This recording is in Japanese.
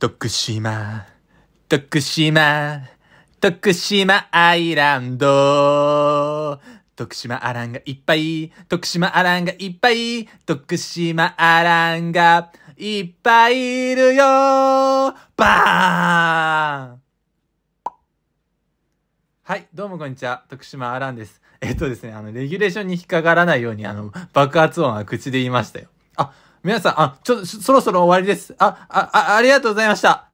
徳島、徳島、徳島アイランド。徳島アランがいっぱい、徳島アランがいっぱい、徳島アランがいっぱいいるよバーンはい、どうもこんにちは。徳島アランです。えっとですね、あの、レギュレーションに引っかからないように、あの、爆発音は口で言いましたよ。あ、皆さん、あ、ちょ、そろそろ終わりです。あ、あ、ありがとうございました。